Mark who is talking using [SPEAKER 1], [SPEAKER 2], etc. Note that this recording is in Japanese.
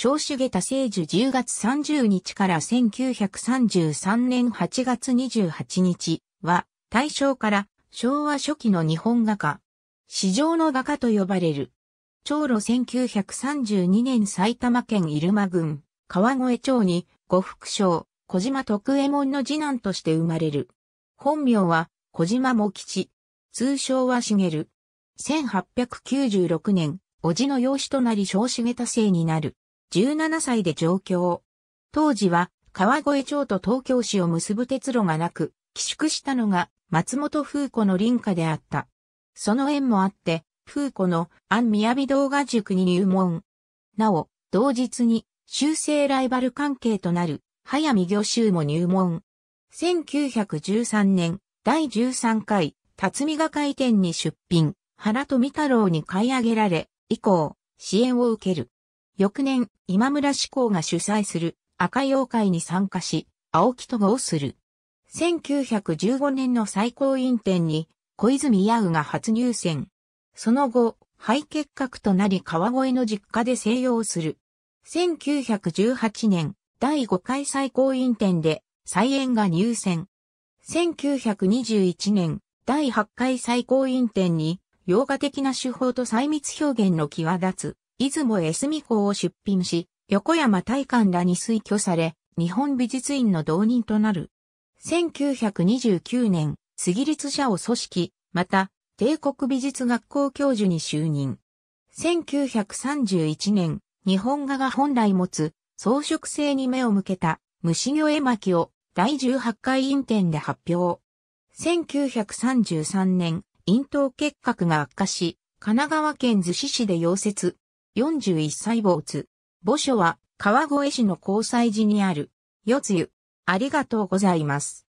[SPEAKER 1] 小重田聖樹10月30日から1933年8月28日は、大正から昭和初期の日本画家。史上の画家と呼ばれる。長路1932年埼玉県入間郡、川越町に、呉福商、小島徳右衛門の次男として生まれる。本名は、小島茂吉。通称は茂。1896年、叔父の養子となり小茂田聖になる。17歳で上京。当時は川越町と東京市を結ぶ鉄路がなく、寄宿したのが松本風子の林家であった。その縁もあって、風子の安宮美動画塾に入門。なお、同日に修正ライバル関係となる早見御州も入門。1913年、第13回、辰巳が会店に出品、原富太郎に買い上げられ、以降、支援を受ける。翌年、今村志向が主催する赤妖会に参加し、青木と合する。1915年の最高院展に、小泉八宇が初入選。その後、肺結核となり川越の実家で静養する。1918年、第5回最高院展で、再演が入選。1921年、第8回最高院展に、洋画的な手法と細密表現の際立つ出雲江住港を出品し、横山大観らに推挙され、日本美術院の導人となる。1929年、杉立社を組織、また、帝国美術学校教授に就任。1931年、日本画が本来持つ装飾性に目を向けた虫魚絵巻を第18回院展で発表。1933年、咽頭結核が悪化し、神奈川県逗子市で溶接。41歳津。墓所は川越市の交際時にある。四つ湯。ありがとうございます。